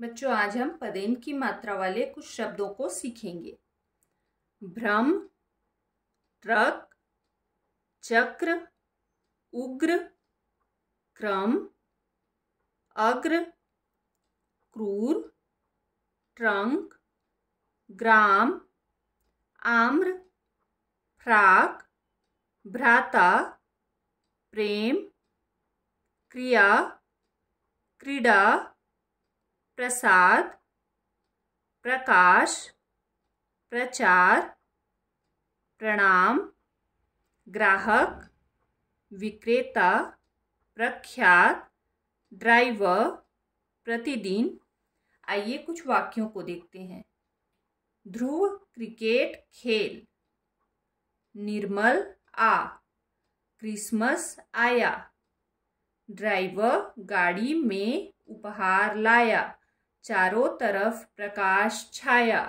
बच्चों आज हम पदेन की मात्रा वाले कुछ शब्दों को सीखेंगे भ्रम ट्रक चक्र उग्र क्रम अग्र क्रूर ट्रंक ग्राम आम्र फ्राक भ्राता प्रेम क्रिया क्रीडा प्रसाद प्रकाश प्रचार प्रणाम ग्राहक विक्रेता प्रख्यात ड्राइवर प्रतिदिन आइए कुछ वाक्यों को देखते हैं ध्रुव क्रिकेट खेल निर्मल आ क्रिसमस आया ड्राइवर गाड़ी में उपहार लाया चारों तरफ प्रकाश छाया